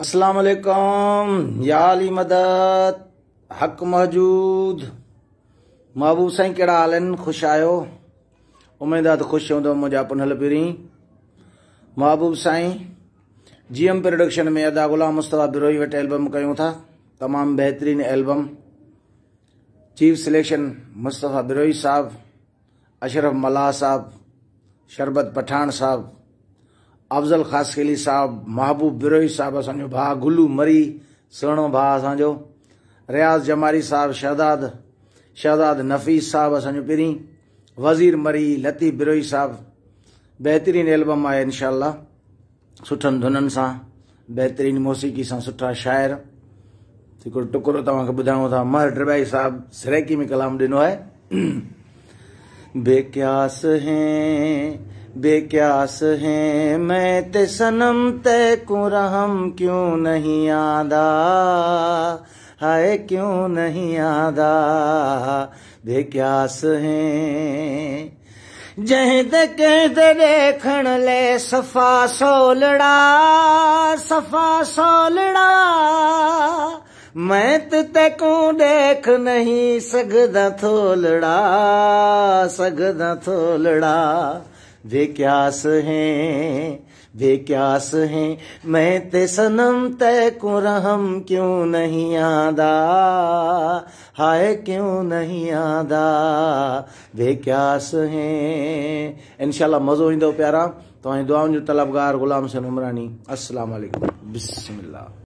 अस्सलाम याली मदद हक मौजूद महबूब साई कड़ा हाल खुश ख़ुशि आहियो उमेद आहे त ख़ुशि हूंदो मुंहिंजा पुनल पीरी महबूब साई जी एम प्रोडक्शन में अदा ग़ुलाम मुस्तफ़ा बिरोही वटि एल्बम क्यों था तमाम बेहतरीन album chief selection Mustafa Birohi साहब अशरफ मलाह साहब शरबत पठान साहब अफज़ल ख़ास साहब महबूब बिरोही साहब असो भा गुलू मरी सुणो भा असांजो रियाज़ जमारी साहब शहजाद शहदाद नफ़ीस साहब असो पिरी वज़ीर मरी लतीफ़ बिरोही साहब बेहतरीन एल्बम आए इनशाला सुठन धुनन से बेहतरीन मौसीक़ी सां सुठा शाइर टुकड़ो तुझाऊँ था महर ड्रबाई साहब सिरैकी में कलाम दिनों है बेक्यास हैं बेक्यास है मैं ते सनम ते कुरहम क्यों नहीं आदा हाय क्यों नहीं आदा बेक्यास हैं जहद कहद देखण ले सफा सोलड़ा सफा सोलड़ा मैं तो को देख नहीं सगदा थोलड़ा सगदा थोलड़ा वे क्यास हैं वे क्यास हैं मैं ते सनम तय को रहम क्यों नहीं आदा हाय क्यों नहीं आदा वे क्यास हैं इनशाला मज़ो ईंदो प्यारा तो दुआउनि जो तलबगार ग़ुलाम हुसैन उमरानी असलम बिस्मिल्लाह